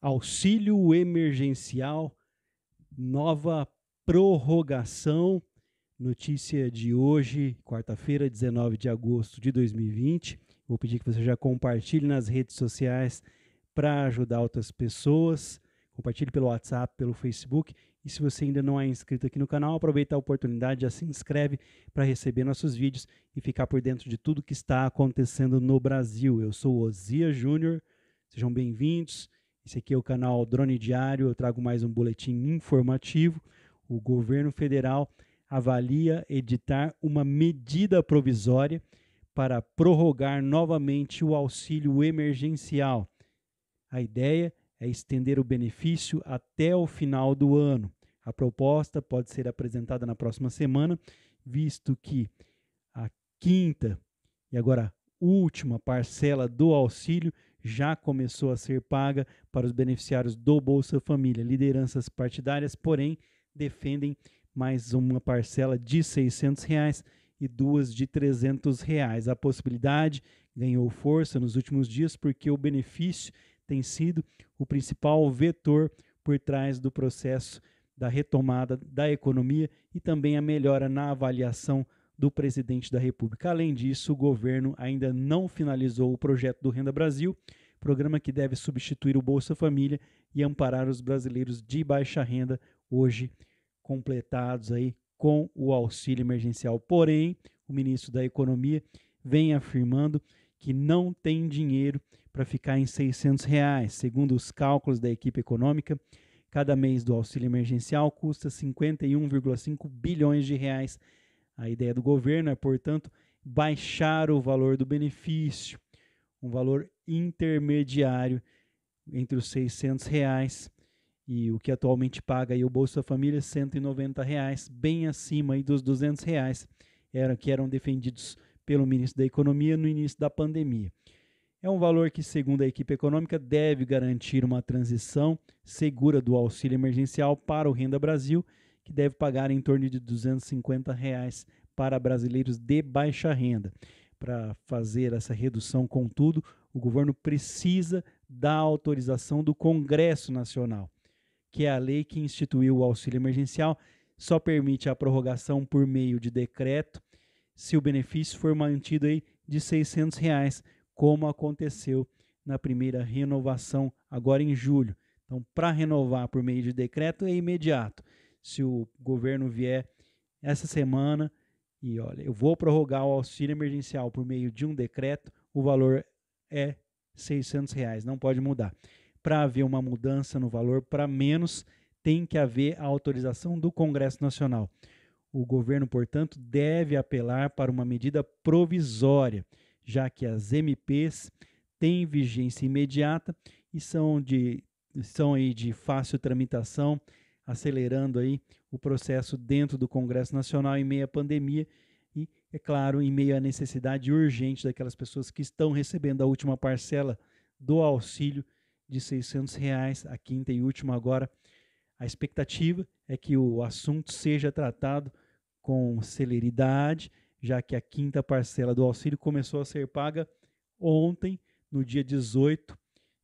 auxílio emergencial, nova prorrogação. Notícia de hoje, quarta-feira, 19 de agosto de 2020. Vou pedir que você já compartilhe nas redes sociais para ajudar outras pessoas. Compartilhe pelo WhatsApp, pelo Facebook. E se você ainda não é inscrito aqui no canal, aproveita a oportunidade, já se inscreve para receber nossos vídeos e ficar por dentro de tudo que está acontecendo no Brasil. Eu sou Ozia Júnior, sejam bem-vindos. Esse aqui é o canal Drone Diário, eu trago mais um boletim informativo. O governo federal avalia editar uma medida provisória para prorrogar novamente o auxílio emergencial. A ideia é estender o benefício até o final do ano. A proposta pode ser apresentada na próxima semana, visto que a quinta e agora última parcela do auxílio já começou a ser paga para os beneficiários do Bolsa Família. Lideranças partidárias, porém, defendem mais uma parcela de R$ 600 reais e duas de R$ 300. Reais. A possibilidade ganhou força nos últimos dias porque o benefício tem sido o principal vetor por trás do processo da retomada da economia e também a melhora na avaliação do presidente da República. Além disso, o governo ainda não finalizou o projeto do Renda Brasil, programa que deve substituir o Bolsa Família e amparar os brasileiros de baixa renda, hoje completados aí com o auxílio emergencial. Porém, o ministro da Economia vem afirmando que não tem dinheiro para ficar em 600 reais. Segundo os cálculos da equipe econômica, cada mês do auxílio emergencial custa 51,5 bilhões de reais a ideia do governo é, portanto, baixar o valor do benefício, um valor intermediário entre os 600 reais e o que atualmente paga aí o Bolsa Família, 190 reais, bem acima aí dos 200 reais era, que eram defendidos pelo ministro da Economia no início da pandemia. É um valor que, segundo a equipe econômica, deve garantir uma transição segura do auxílio emergencial para o Renda Brasil que deve pagar em torno de 250 reais para brasileiros de baixa renda. Para fazer essa redução, contudo, o governo precisa da autorização do Congresso Nacional, que é a lei que instituiu o auxílio emergencial, só permite a prorrogação por meio de decreto se o benefício for mantido aí de R$ 600, reais, como aconteceu na primeira renovação agora em julho. Então, para renovar por meio de decreto é imediato se o governo vier essa semana e olha, eu vou prorrogar o auxílio emergencial por meio de um decreto, o valor é 600 reais, não pode mudar. Para haver uma mudança no valor para menos, tem que haver a autorização do Congresso Nacional. O governo, portanto, deve apelar para uma medida provisória, já que as MPs têm vigência imediata e são de, são aí de fácil tramitação acelerando aí o processo dentro do Congresso Nacional em meio à pandemia e, é claro, em meio à necessidade urgente daquelas pessoas que estão recebendo a última parcela do auxílio de R$ reais, a quinta e última agora. A expectativa é que o assunto seja tratado com celeridade, já que a quinta parcela do auxílio começou a ser paga ontem, no dia 18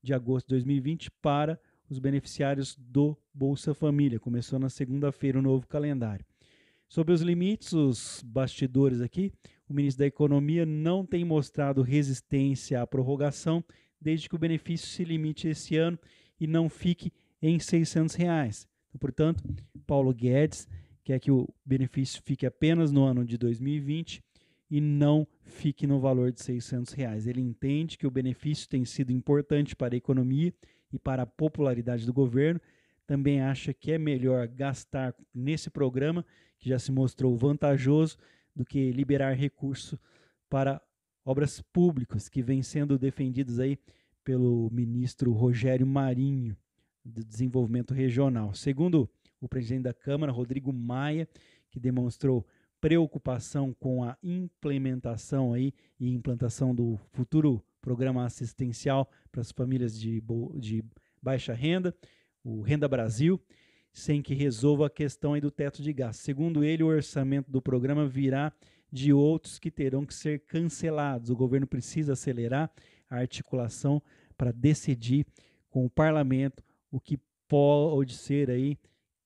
de agosto de 2020, para os beneficiários do Bolsa Família. Começou na segunda-feira o novo calendário. Sobre os limites, os bastidores aqui, o ministro da Economia não tem mostrado resistência à prorrogação, desde que o benefício se limite esse ano e não fique em R$ 600. Reais. Então, portanto, Paulo Guedes quer que o benefício fique apenas no ano de 2020 e não fique no valor de R$ 600. Reais. Ele entende que o benefício tem sido importante para a economia e para a popularidade do governo, também acha que é melhor gastar nesse programa, que já se mostrou vantajoso, do que liberar recurso para obras públicas, que vem sendo defendidas aí pelo ministro Rogério Marinho, do Desenvolvimento Regional. Segundo o presidente da Câmara, Rodrigo Maia, que demonstrou preocupação com a implementação aí e implantação do futuro programa assistencial para as famílias de, de baixa renda, o Renda Brasil, sem que resolva a questão do teto de gás. Segundo ele, o orçamento do programa virá de outros que terão que ser cancelados. O governo precisa acelerar a articulação para decidir com o parlamento o que pode ser aí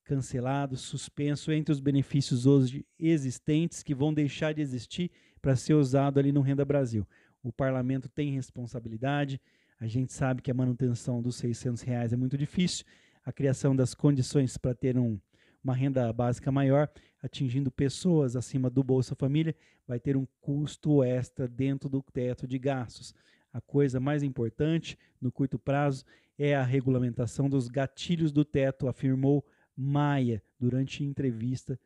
cancelado, suspenso entre os benefícios hoje existentes que vão deixar de existir para ser usado ali no Renda Brasil o parlamento tem responsabilidade. A gente sabe que a manutenção dos 600 reais é muito difícil, a criação das condições para ter um, uma renda básica maior, atingindo pessoas acima do Bolsa Família, vai ter um custo extra dentro do teto de gastos. A coisa mais importante no curto prazo é a regulamentação dos gatilhos do teto, afirmou Maia durante entrevista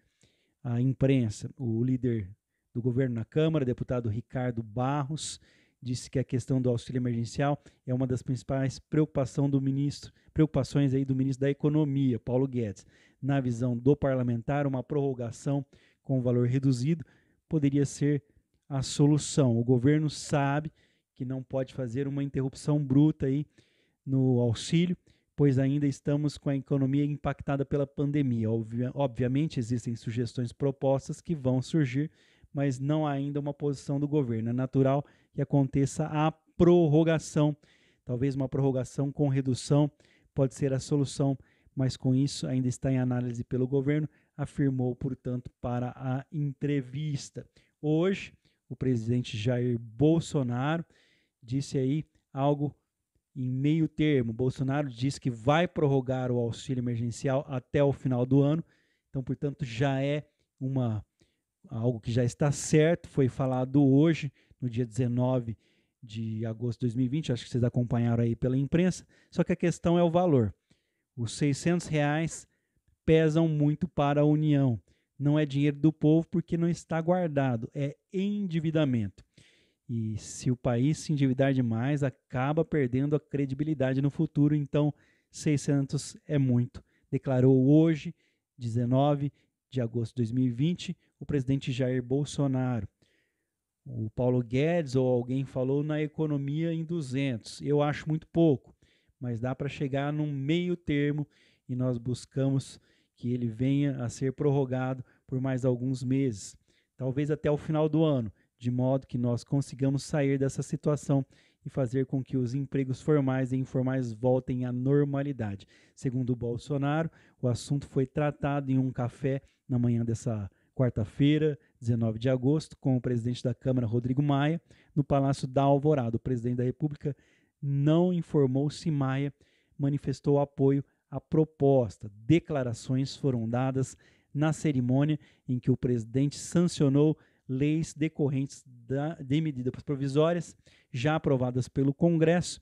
à imprensa. O líder do governo na Câmara, deputado Ricardo Barros, disse que a questão do auxílio emergencial é uma das principais preocupação do ministro, preocupações aí do ministro da Economia, Paulo Guedes. Na visão do parlamentar, uma prorrogação com valor reduzido poderia ser a solução. O governo sabe que não pode fazer uma interrupção bruta aí no auxílio, pois ainda estamos com a economia impactada pela pandemia. obviamente, existem sugestões propostas que vão surgir mas não ainda uma posição do governo. É natural que aconteça a prorrogação, talvez uma prorrogação com redução, pode ser a solução, mas com isso ainda está em análise pelo governo, afirmou, portanto, para a entrevista. Hoje, o presidente Jair Bolsonaro disse aí algo em meio termo. Bolsonaro disse que vai prorrogar o auxílio emergencial até o final do ano, então, portanto, já é uma algo que já está certo, foi falado hoje, no dia 19 de agosto de 2020, acho que vocês acompanharam aí pela imprensa, só que a questão é o valor. Os 600 reais pesam muito para a União. Não é dinheiro do povo porque não está guardado, é endividamento. E se o país se endividar demais, acaba perdendo a credibilidade no futuro. Então, 600 é muito, declarou hoje, 19 de agosto de 2020, o presidente Jair Bolsonaro. O Paulo Guedes ou alguém falou na economia em 200. Eu acho muito pouco, mas dá para chegar num meio termo e nós buscamos que ele venha a ser prorrogado por mais alguns meses, talvez até o final do ano, de modo que nós consigamos sair dessa situação e fazer com que os empregos formais e informais voltem à normalidade. Segundo Bolsonaro, o assunto foi tratado em um café na manhã dessa quarta-feira, 19 de agosto, com o presidente da Câmara, Rodrigo Maia, no Palácio da Alvorada. O presidente da República não informou se Maia manifestou apoio à proposta. Declarações foram dadas na cerimônia em que o presidente sancionou leis decorrentes da, de medidas provisórias já aprovadas pelo Congresso,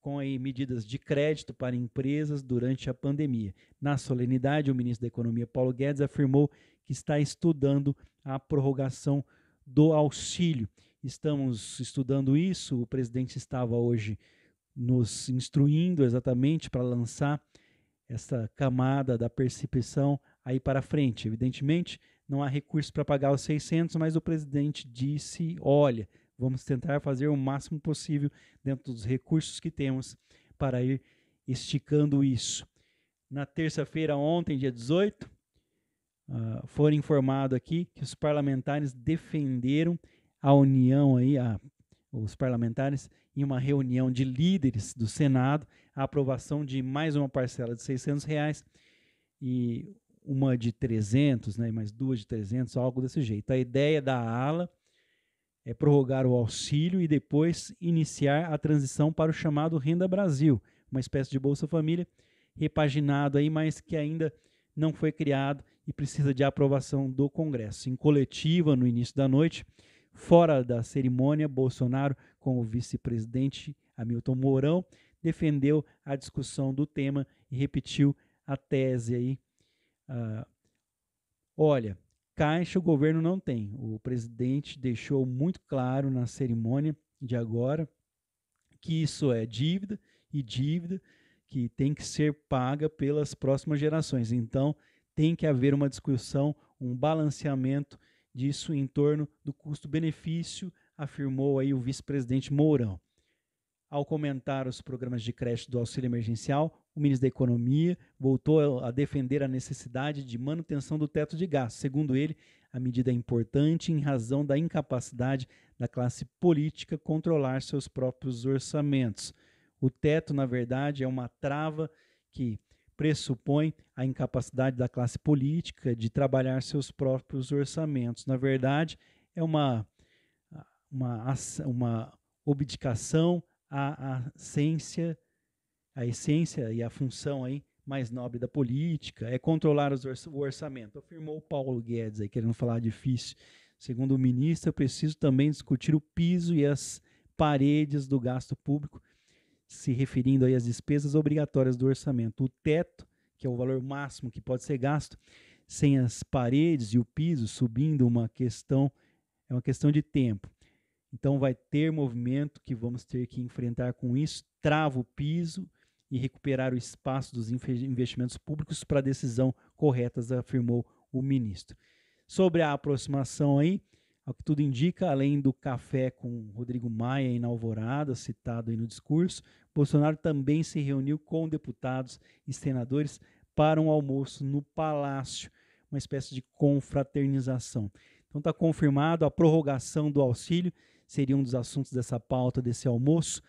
com aí, medidas de crédito para empresas durante a pandemia. Na solenidade, o ministro da Economia, Paulo Guedes, afirmou que está estudando a prorrogação do auxílio. Estamos estudando isso, o presidente estava hoje nos instruindo exatamente para lançar essa camada da percepção aí para frente. Evidentemente, não há recurso para pagar os 600, mas o presidente disse: olha, vamos tentar fazer o máximo possível dentro dos recursos que temos para ir esticando isso. Na terça-feira, ontem, dia 18, uh, ah, foram informado aqui que os parlamentares defenderam a união aí, a, os parlamentares, em uma reunião de líderes do Senado, a aprovação de mais uma parcela de 600 reais e uma de 300, né, mais duas de 300, algo desse jeito. A ideia da ala é prorrogar o auxílio e depois iniciar a transição para o chamado Renda Brasil, uma espécie de Bolsa Família repaginado aí, mas que ainda não foi criado e precisa de aprovação do Congresso. Em coletiva, no início da noite, fora da cerimônia, Bolsonaro, com o vice-presidente Hamilton Mourão, defendeu a discussão do tema e repetiu a tese aí ah, olha, caixa o governo não tem. O presidente deixou muito claro na cerimônia de agora que isso é dívida e dívida que tem que ser paga pelas próximas gerações. Então, tem que haver uma discussão, um balanceamento disso em torno do custo-benefício, afirmou aí o vice-presidente Mourão ao comentar os programas de crédito do auxílio emergencial, o ministro da Economia voltou a defender a necessidade de manutenção do teto de gastos. Segundo ele, a medida é importante em razão da incapacidade da classe política controlar seus próprios orçamentos. O teto, na verdade, é uma trava que pressupõe a incapacidade da classe política de trabalhar seus próprios orçamentos. Na verdade, é uma, uma, uma obdicação a, a essência, a essência e a função aí mais nobre da política, é controlar o orçamento. Afirmou Paulo Guedes aí, querendo falar difícil. Segundo o ministro, eu preciso também discutir o piso e as paredes do gasto público, se referindo aí às despesas obrigatórias do orçamento. O teto, que é o valor máximo que pode ser gasto, sem as paredes e o piso subindo uma questão, é uma questão de tempo. Então vai ter movimento que vamos ter que enfrentar com isso, trava o piso e recuperar o espaço dos investimentos públicos para decisão corretas, afirmou o ministro. Sobre a aproximação aí, ao que tudo indica, além do café com Rodrigo Maia em Alvorada, citado aí no discurso, Bolsonaro também se reuniu com deputados e senadores para um almoço no Palácio, uma espécie de confraternização. Então está confirmado a prorrogação do auxílio seria um dos assuntos dessa pauta, desse almoço.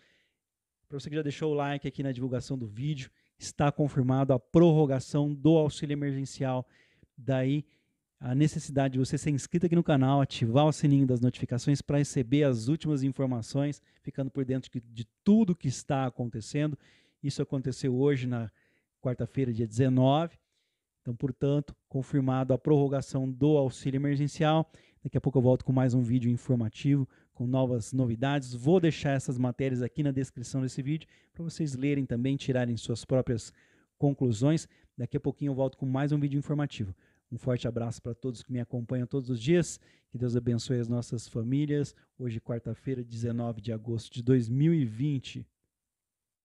Para você que já deixou o like aqui na divulgação do vídeo, está confirmado a prorrogação do auxílio emergencial. Daí a necessidade de você ser inscrito aqui no canal, ativar o sininho das notificações para receber as últimas informações, ficando por dentro de, tudo que está acontecendo. Isso aconteceu hoje na quarta-feira, dia 19. Então, portanto, confirmado a prorrogação do auxílio emergencial. Daqui a pouco eu volto com mais um vídeo informativo com novas novidades. Vou deixar essas matérias aqui na descrição desse vídeo para vocês lerem também, tirarem suas próprias conclusões. Daqui a pouquinho eu volto com mais um vídeo informativo. Um forte abraço para todos que me acompanham todos os dias. Que Deus abençoe as nossas famílias. Hoje, quarta-feira, 19 de agosto de 2020.